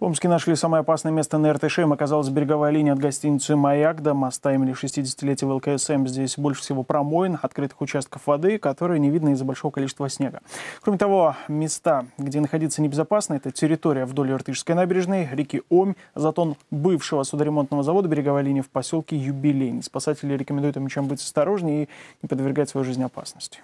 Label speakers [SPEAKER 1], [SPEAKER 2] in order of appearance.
[SPEAKER 1] В Омске нашли самое опасное место на РТШМ. Оказалась береговая линия от гостиницы «Маяк» до моста имени 60-летия ВЛКСМ. Эм. Здесь больше всего промоин, открытых участков воды, которые не видно из-за большого количества снега. Кроме того, места, где находиться небезопасно, это территория вдоль Иртышской набережной, реки Омь, затон бывшего судоремонтного завода береговая линия в поселке Юбилейный. Спасатели рекомендуют им чем быть осторожнее и не подвергать свою жизнь опасности.